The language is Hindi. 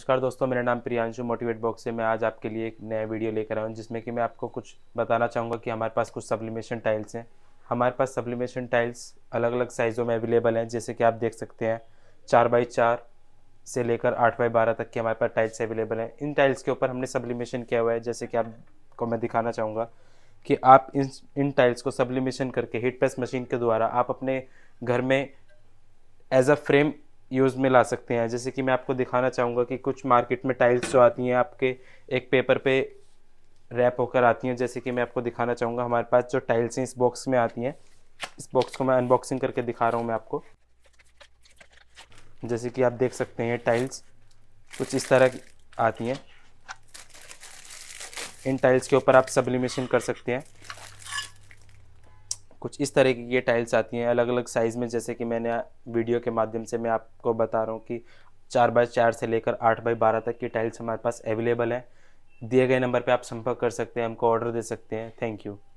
नमस्कार दोस्तों मेरा नाम प्रियांशु मोटिवेट बॉक्स से मैं आज आपके लिए एक नया वीडियो लेकर आया हूँ जिसमें कि मैं आपको कुछ बताना चाहूँगा कि हमारे पास कुछ सब्लिमेशन टाइल्स हैं हमारे पास सब्लिमेशन टाइल्स अलग अलग साइज़ों में अवेलेबल हैं जैसे कि आप देख सकते हैं चार बाई चार से लेकर आठ बाई बारह तक के हमारे पास टाइल्स अवेलेबल हैं इन टाइल्स के ऊपर हमने सब्लिमेशन किया हुआ है जैसे कि आपको मैं दिखाना चाहूँगा कि आप इन इन टाइल्स को सब्लिमेशन करके हीट प्रेस मशीन के द्वारा आप अपने घर में एज अ फ्रेम यूज़ में ला सकते हैं जैसे कि मैं आपको दिखाना चाहूँगा कि कुछ मार्केट में टाइल्स जो आती हैं आपके एक पेपर पे रैप होकर आती हैं जैसे कि मैं आपको दिखाना चाहूँगा हमारे पास जो टाइल्स हैं इस बॉक्स में आती हैं इस बॉक्स को मैं अनबॉक्सिंग करके दिखा रहा हूँ मैं आपको जैसे कि आप देख सकते हैं टाइल्स कुछ इस तरह की आती हैं इन टाइल्स के ऊपर आप सब्लिमेशन कर सकते हैं कुछ इस तरह की ये टाइल्स आती हैं अलग अलग साइज़ में जैसे कि मैंने वीडियो के माध्यम से मैं आपको बता रहा हूँ कि चार बाई चार से लेकर आठ बाई बारह तक की टाइल्स हमारे पास अवेलेबल हैं दिए गए नंबर पर आप संपर्क कर सकते हैं हमको ऑर्डर दे सकते हैं थैंक यू